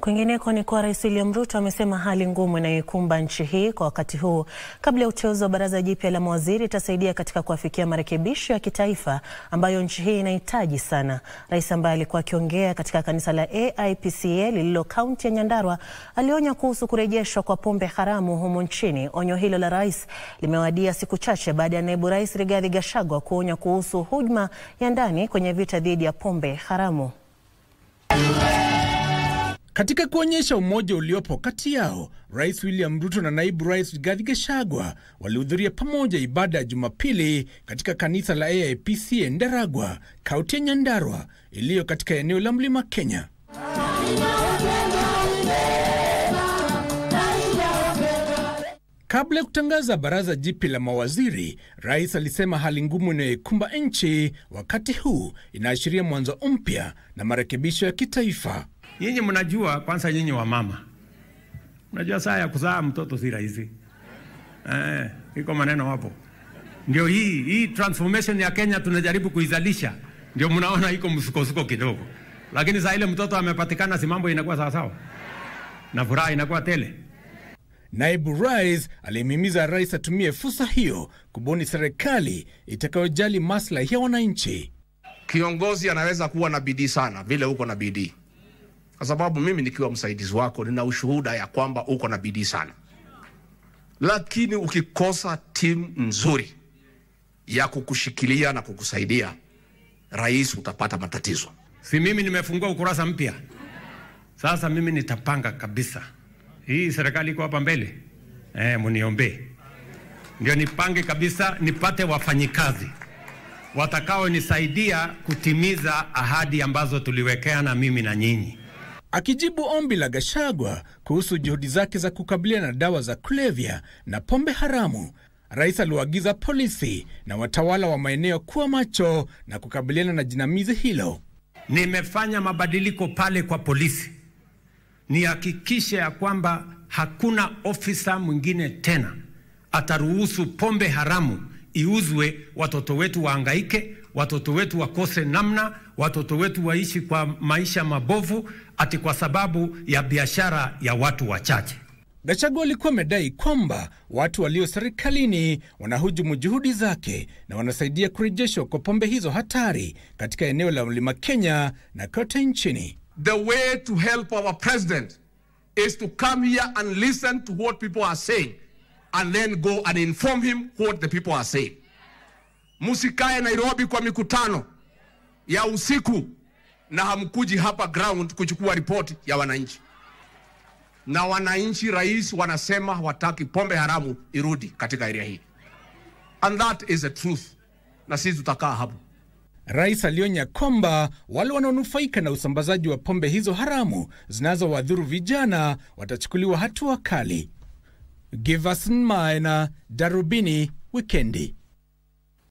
Kwingineko ni kuwa Rais William Ruto amesema hali ngumu inayoikumba nchi hii kwa wakati huu kabla ya uteuzi wa baraza jipya la mawaziri itasaidia katika kuafikia marekebisho ya kitaifa ambayo nchi hii inahitaji sana. Rais ambaye alikuwa akiongea katika kanisa la AIPCA lililo kaunti ya Nyandarua alionya kuhusu kurejeshwa kwa pombe haramu humu nchini. Onyo hilo la rais limewadia siku chache baada ya naibu rais Rigathi Gachagua kuonya kuhusu hujuma ya ndani kwenye vita dhidi ya pombe haramu. Katika kuonyesha umoja uliopo kati yao, Rais William Ruto na naibu rais Rigathi Gachagua walihudhuria pamoja ibada ya Jumapili katika kanisa la AIPC Ndaragwa, kaunti ya Nyandarua iliyo katika eneo la Mlima Kenya. Kabla ya kutangaza baraza jipi la mawaziri, rais alisema hali ngumu inayoikumba nchi wakati huu inaashiria mwanzo mpya na marekebisho ya kitaifa. Nyinyi mnajua kwanza, nyinyi wa mama mnajua saa ya kuzaa mtoto si rahisi eh, iko maneno hapo. Ndio hii hii transformation ya Kenya tunajaribu kuizalisha, ndio mnaona iko msukosuko kidogo, lakini saa ile mtoto amepatikana, si mambo inakuwa sawasawa na furaha inakuwa tele. Naibu Rais alimhimiza rais atumie fursa hiyo kubuni serikali itakayojali maslahi ya wananchi. Kiongozi anaweza kuwa na bidii sana, vile uko na bidii kwa sababu mimi nikiwa msaidizi wako nina ushuhuda ya kwamba uko na bidii sana, lakini ukikosa timu nzuri ya kukushikilia na kukusaidia, rais, utapata matatizo. Si mimi nimefungua ukurasa mpya sasa, mimi nitapanga kabisa. Hii serikali iko hapa mbele eh, muniombee ndio nipange kabisa, nipate wafanyikazi watakaonisaidia kutimiza ahadi ambazo tuliwekeana mimi na nyinyi. Akijibu ombi la Gachagua kuhusu juhudi zake za kukabiliana na dawa za kulevya na pombe haramu, rais aliwaagiza polisi na watawala wa maeneo kuwa macho na kukabiliana na jinamizi hilo. Nimefanya mabadiliko pale kwa polisi, nihakikishe ya kwamba hakuna ofisa mwingine tena ataruhusu pombe haramu iuzwe, watoto wetu waangaike, watoto wetu wakose namna, watoto wetu waishi kwa maisha mabovu, ati kwa sababu ya biashara ya watu wachache. Gachagua alikuwa amedai kwamba watu walio serikalini wanahujumu juhudi zake na wanasaidia kurejeshwa kwa pombe hizo hatari katika eneo la mlima Kenya na kote nchini. The way to help our president is to come here and listen to what people are saying and then go and inform him what the people are saying msikae Nairobi kwa mikutano ya usiku na hamkuji hapa ground kuchukua ripoti ya wananchi. Na wananchi, rais wanasema hawataki pombe haramu irudi katika area hii, and that is the truth, na sisi tutakaa hapo. Rais alionya kwamba wale wanaonufaika na usambazaji wa pombe hizo haramu zinazowadhuru vijana watachukuliwa hatua kali. us Maina, Darubini Wikendi.